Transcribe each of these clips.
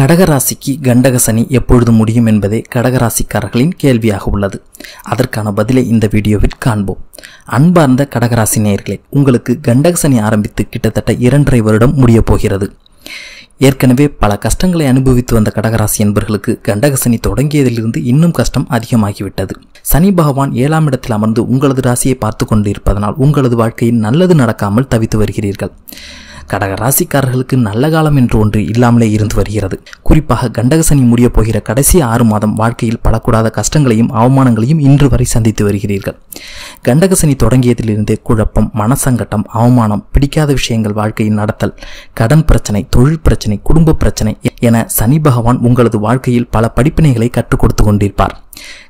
கடகராசிக்கு கண்டக சனி எப்பொழுது முடியும் என்பதே கடகராசிக்காரர்களின் கேள்வியாக உள்ளது அதற்கான பதிலை இந்த வீடியோவில் காண்போம் அன்பார்ந்த கடகராசி நேயர்களே உங்களுக்கு கண்டக சனி ஆரம்பித்து கிட்டத்தட்ட இரண்டரை வருடம் முடிய போகிறது ஏற்கனவே பல கஷ்டங்களை அனுபவித்து வந்த கடகராசி என்பர்களுக்கு கண்டகசனி தொடங்கியதிலிருந்து இன்னும் கஷ்டம் அதிகமாகிவிட்டது சனி பகவான் ஏழாம் இடத்தில் அமர்ந்து உங்களது ராசியை பார்த்து கொண்டிருப்பதனால் உங்களது வாழ்க்கையில் நல்லது நடக்காமல் தவித்து வருகிறீர்கள் கடக ராசிக்காரர்களுக்கு நல்ல காலம் என்று ஒன்று இல்லாமலே இருந்து வருகிறது குறிப்பாக கண்டகசனி முடிய போகிற கடைசி ஆறு மாதம் வாழ்க்கையில் படக்கூடாத கஷ்டங்களையும் அவமானங்களையும் இன்று வரை சந்தித்து வருகிறீர்கள் கண்டகசனி தொடங்கியதிலிருந்தே குழப்பம் மனசங்கட்டம் அவமானம் பிடிக்காத விஷயங்கள் வாழ்க்கையின் நடத்தல் கடன் பிரச்சனை தொழில் பிரச்சனை குடும்ப பிரச்சனை என சனி பகவான் உங்களது வாழ்க்கையில் பல படிப்பினைகளை கற்றுக் கொடுத்து கொண்டிருப்பார்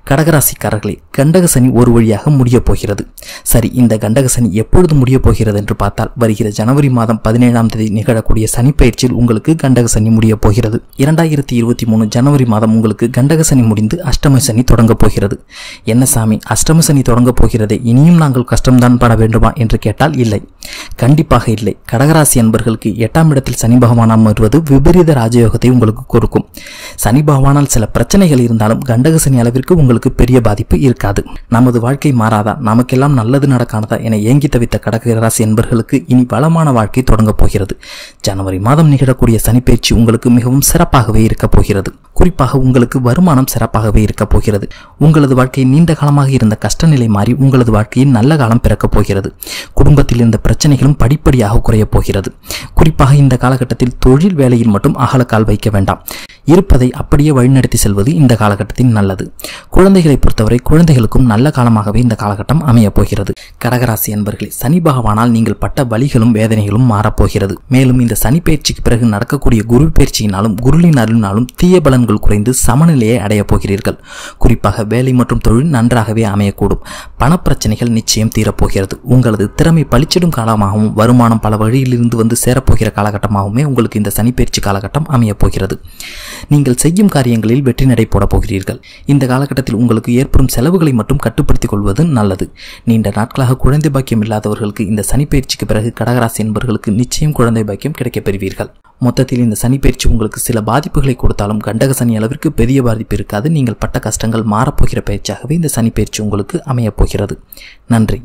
கடகராசிக்காரர்களே கண்டகசனி ஒரு வழியாக முடியப் போகிறது சரி இந்த கண்டகசனி எப்பொழுது முடியப் போகிறது என்று பார்த்தால் வருகிற ஜனவரி மாதம் பதினேழாம் தேதி நிகழக்கூடிய சனிப்பயிற்சியில் உங்களுக்கு கண்டகசனி முடியப் போகிறது இரண்டாயிரத்தி இருபத்தி மூணு ஜனவரி மாதம் உங்களுக்கு கண்டகசனி முடிந்து அஷ்டம சனி தொடங்கப் போகிறது என்ன சாமி அஷ்டம சனி தொடங்கப் போகிறதே இனியும் நாங்கள் கஷ்டம்தான் பட வேண்டுமா என்று கேட்டால் இல்லை கண்டிப்பாக இல்லை கடகராசி அன்பர்களுக்கு எட்டாம் இடத்தில் சனி பகவான் அமர்வது விபரீத ராஜயோகத்தை உங்களுக்கு கொடுக்கும் சனி பகவானால் சில பிரச்சனைகள் இருந்தாலும் கண்டக சனி அளவிற்கு உங்களுக்கு பெரிய பாதிப்பு இருக்காது நமது வாழ்க்கை மாறாதா நமக்கெல்லாம் நல்லது நடக்கானதா என ஏங்கி தவித்த கடகராசி என்பர்களுக்கு அன்பர்களுக்கு இனி வளமான வாழ்க்கை தொடங்கப் போகிறது ஜனவரி மாதம் நிகழக்கூடிய சனிப்பயிற்சி உங்களுக்கு மிகவும் சிறப்பாகவே இருக்கப் போகிறது குறிப்பாக உங்களுக்கு வருமானம் சிறப்பாகவே இருக்கப் போகிறது உங்களது வாழ்க்கை நீண்ட காலமாக இருந்த கஷ்ட நிலை மாறி உங்களது வாழ்க்கையின் நல்ல காலம் பிறக்கப் போகிறது குடும்பத்தில் இருந்த பிரச்சனைகளும் மட்டும் படிப்படியாக குறையப் போகிறது குறிப்பாக இந்த காலகட்டத்தில் தொழில் வேலையில் மட்டும் அகலக்கால் வைக்க வேண்டாம் இருப்பதை அப்படியே வழிநடத்தி செல்வது இந்த காலகட்டத்தின் நல்லது குழந்தைகளை பொறுத்தவரை குழந்தைகளுக்கும் நல்ல காலமாகவே இந்த காலகட்டம் அமையப் போகிறது கடகராசி என்பர்களே சனி பகவானால் நீங்கள் பட்ட வழிகளும் வேதனைகளும் மாறப்போகிறது மேலும் இந்த சனி பயிற்சிக்கு பிறகு நடக்கக்கூடிய குரு பயிற்சியினாலும் குருளின் அருளினாலும் தீய பலன்கள் குறைந்து சமநிலையை அடையப் போகிறீர்கள் குறிப்பாக வேலை மற்றும் தொழில் நன்றாகவே அமையக்கூடும் பணப்பிரச்சனைகள் நிச்சயம் தீரப்போகிறது உங்களது திறமை பளிச்சிடும் காலமாகவும் வருமானம் பல வழியிலிருந்து வந்து சேரப்போகிற காலகட்டமாகவுமே உங்களுக்கு இந்த சனிப்பயிற்சி காலகட்டம் அமையப் போகிறது நீங்கள் செய்யும் காரியங்களில் வெற்றி நடை போடப் போகிறீர்கள் இந்த காலகட்டத்தில் உங்களுக்கு ஏற்படும் செலவுகளை மட்டும் கட்டுப்படுத்திக் கொள்வது நல்லது நீண்ட நாட்களாக குழந்தை பாக்கியம் இல்லாதவர்களுக்கு இந்த சனிப்பயிற்சிக்கு பிறகு கடகராசி என்பவர்களுக்கு நிச்சயம் குழந்தை பாக்கியம் கிடைக்கப் பெறுவீர்கள் மொத்தத்தில் இந்த சனிப்பயிற்சி உங்களுக்கு சில பாதிப்புகளை கொடுத்தாலும் கண்டக சனி அளவிற்கு பெரிய பாதிப்பு இருக்காது நீங்கள் பட்ட கஷ்டங்கள் மாறப்போகிற பயிற்சியாகவே இந்த சனிப்பயிற்சி உங்களுக்கு அமையப்போகிறது நன்றி